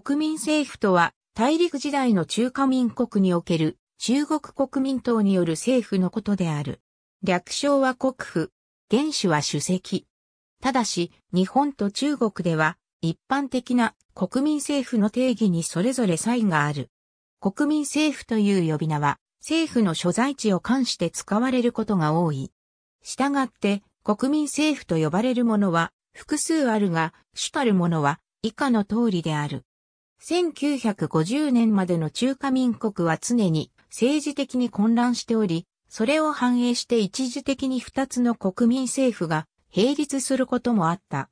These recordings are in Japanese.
国民政府とは、大陸時代の中華民国における中国国民党による政府のことである。略称は国府、原主は主席。ただし、日本と中国では、一般的な国民政府の定義にそれぞれ差異がある。国民政府という呼び名は、政府の所在地を冠して使われることが多い。したがって、国民政府と呼ばれるものは、複数あるが、主たるものは、以下の通りである。1950年までの中華民国は常に政治的に混乱しており、それを反映して一時的に二つの国民政府が並立することもあった。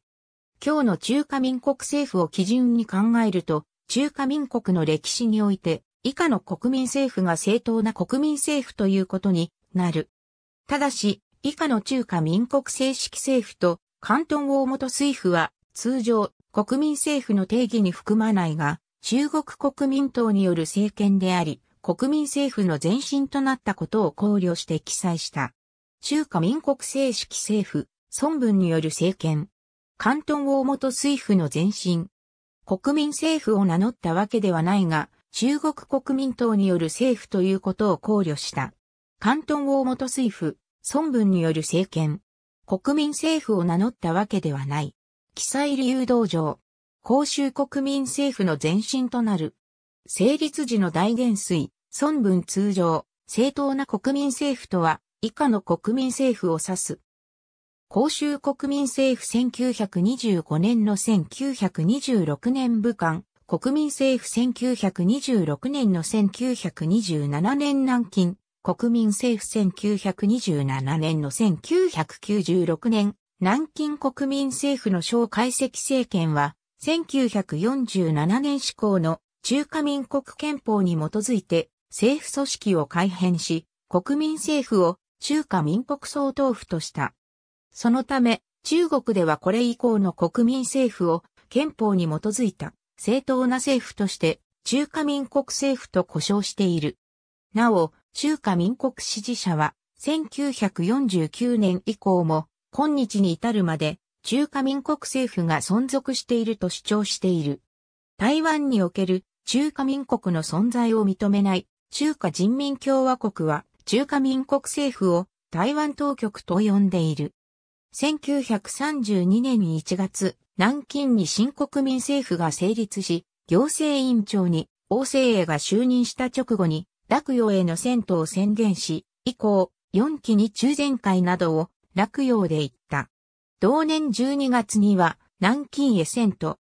今日の中華民国政府を基準に考えると、中華民国の歴史において、以下の国民政府が正当な国民政府ということになる。ただし、以下の中華民国正式政府と関東大元水府は通常国民政府の定義に含まないが、中国国民党による政権であり、国民政府の前身となったことを考慮して記載した。中華民国正式政府、孫文による政権。関東大元水府の前身。国民政府を名乗ったわけではないが、中国国民党による政府ということを考慮した。関東大元水府、孫文による政権。国民政府を名乗ったわけではない。記載理由道場。公衆国民政府の前身となる。成立時の大元帥、孫文通常、正当な国民政府とは、以下の国民政府を指す。公衆国民政府1925年の1926年武漢、国民政府1926年の1927年南京、国民政府1927年の1996年南京国民政府の小解析政権は、1947年施行の中華民国憲法に基づいて政府組織を改編し、国民政府を中華民国総統府とした。そのため、中国ではこれ以降の国民政府を憲法に基づいた正当な政府として中華民国政府と呼称している。なお、中華民国支持者は1949年以降も今日に至るまで中華民国政府が存続していると主張している。台湾における中華民国の存在を認めない中華人民共和国は中華民国政府を台湾当局と呼んでいる。1932年1月、南京に新国民政府が成立し、行政委員長に王政英が就任した直後に、落陽への戦闘を宣言し、以降、4期に中前会などを落葉で行った。同年12月には南京へ遷都。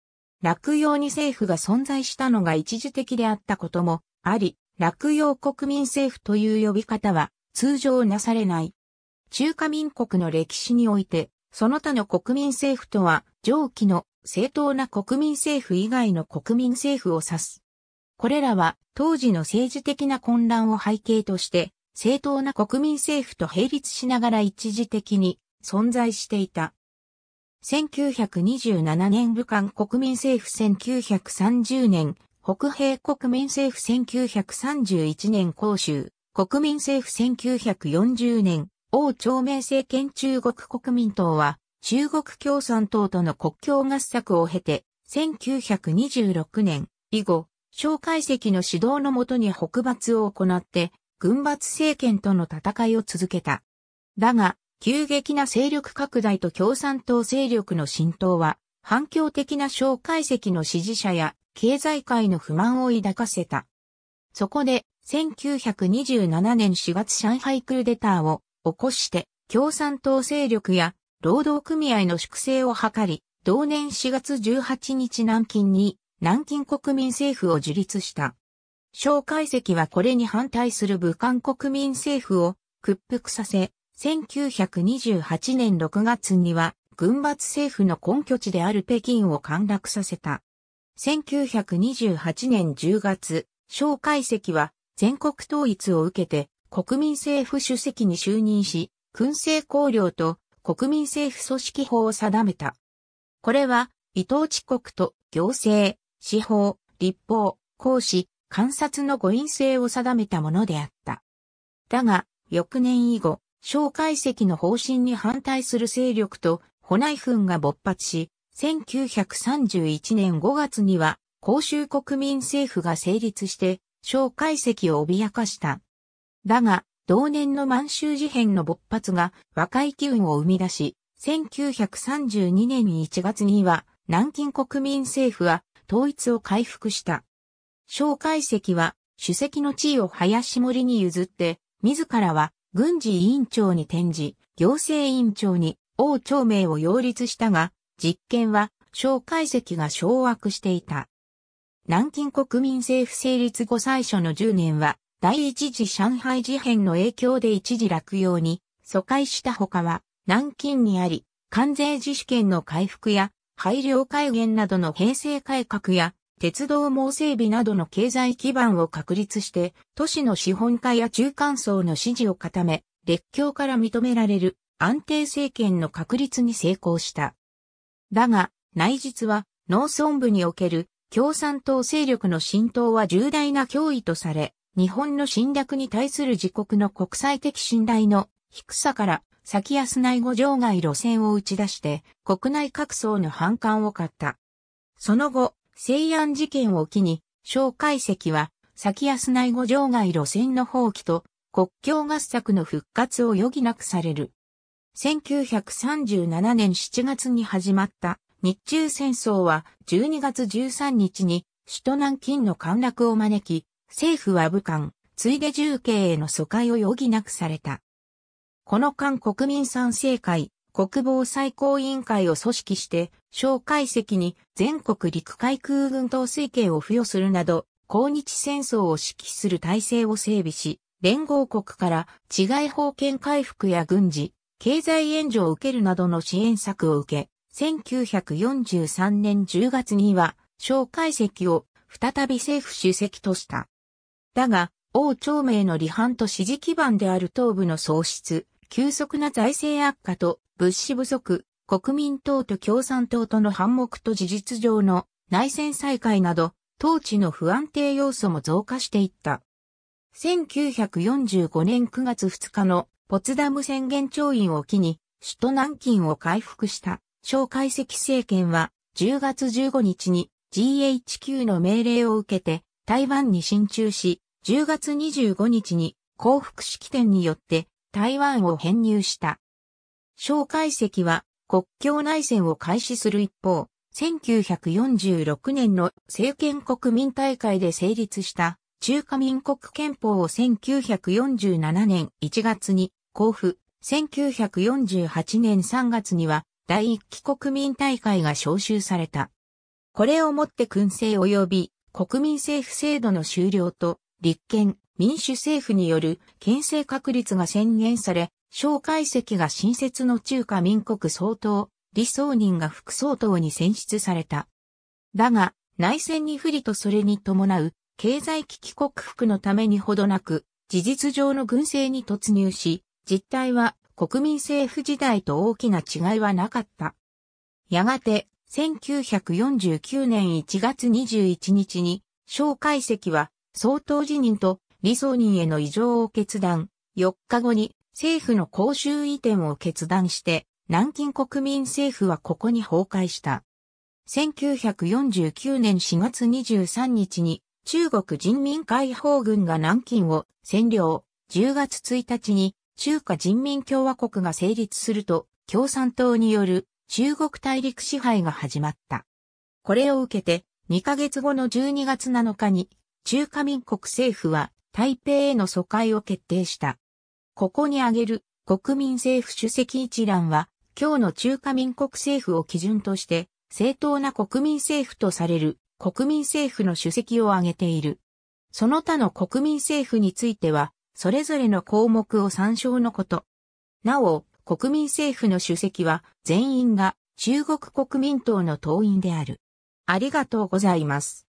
落葉に政府が存在したのが一時的であったこともあり、落葉国民政府という呼び方は通常なされない。中華民国の歴史において、その他の国民政府とは上記の正当な国民政府以外の国民政府を指す。これらは当時の政治的な混乱を背景として正当な国民政府と並立しながら一時的に存在していた。1927年武漢国民政府1930年、北平国民政府1931年広州、国民政府1940年、王朝明政権中国国民党は、中国共産党との国境合作を経て、1926年以後、蒋介石の指導のもとに北伐を行って、軍閥政権との戦いを続けた。だが、急激な勢力拡大と共産党勢力の浸透は、反響的な蒋介石の支持者や経済界の不満を抱かせた。そこで、1927年4月上海クーデターを起こして、共産党勢力や労働組合の粛清を図り、同年4月18日南京に南京国民政府を樹立した。蒋介石はこれに反対する武漢国民政府を屈服させ、1928年6月には軍閥政府の根拠地である北京を陥落させた。1928年10月、蒋介石は全国統一を受けて国民政府主席に就任し、軍政綱領と国民政府組織法を定めた。これは、伊藤地国と行政、司法、立法、公使、観察の誤飲性を定めたものであった。だが、翌年以後、蒋介石の方針に反対する勢力と、ホナイフンが勃発し、1931年5月には、公州国民政府が成立して、蒋介石を脅かした。だが、同年の満州事変の勃発が若い機運を生み出し、1932年1月には、南京国民政府は統一を回復した。蒋介石は主席の地位を林森に譲って、自らは軍事委員長に転じ、行政委員長に王朝名を擁立したが、実権は蒋介石が掌握していた。南京国民政府成立後最初の10年は、第一次上海事変の影響で一時落葉に疎開したほかは、南京にあり、関税自主権の回復や、配慮改元などの平成改革や、鉄道網整備などの経済基盤を確立して、都市の資本家や中間層の支持を固め、列強から認められる安定政権の確立に成功した。だが、内実は農村部における共産党勢力の浸透は重大な脅威とされ、日本の侵略に対する自国の国際的信頼の低さから先安内後場外路線を打ち出して国内各層の反感を買った。その後、西安事件を機に、蒋介石は、先安内五条外路線の放棄と、国境合作の復活を余儀なくされる。1937年7月に始まった日中戦争は12月13日に首都南京の陥落を招き、政府は武漢、ついで重慶への疎開を余儀なくされた。この間国民賛成会、国防最高委員会を組織して小解石に全国陸海空軍統帥権を付与するなど、抗日戦争を指揮する体制を整備し、連合国から治外法権回復や軍事、経済援助を受けるなどの支援策を受け、1943年10月には、小解石を再び政府主席とした。だが、王朝明の離反と支持基盤である東部の喪失、急速な財政悪化と物資不足、国民党と共産党との反目と事実上の内戦再開など、統治の不安定要素も増加していった。1945年9月2日のポツダム宣言調印を機に、首都南京を回復した蒋介石政権は10月15日に GHQ の命令を受けて台湾に進駐し、10月25日に降伏式典によって台湾を編入した。蒋介石は国境内戦を開始する一方、1946年の政権国民大会で成立した中華民国憲法を1947年1月に交付、1948年3月には第1期国民大会が招集された。これをもって訓政及び国民政府制度の終了と立憲民主政府による憲政確立が宣言され、蒋介石が新設の中華民国総統、李宗仁が副総統に選出された。だが、内戦に不利とそれに伴う、経済危機克服のためにほどなく、事実上の軍政に突入し、実態は国民政府時代と大きな違いはなかった。やがて、1949年1月21日に、蒋介石は、総統辞任と李宗仁への異常を決断、4日後に政府の公衆移転を決断して、南京国民政府はここに崩壊した。1949年4月23日に中国人民解放軍が南京を占領。10月1日に中華人民共和国が成立すると共産党による中国大陸支配が始まった。これを受けて2ヶ月後の12月7日に中華民国政府は台北への疎開を決定した。ここに挙げる国民政府主席一覧は、今日の中華民国政府を基準として、正当な国民政府とされる国民政府の主席を挙げている。その他の国民政府については、それぞれの項目を参照のこと。なお、国民政府の主席は全員が中国国民党の党員である。ありがとうございます。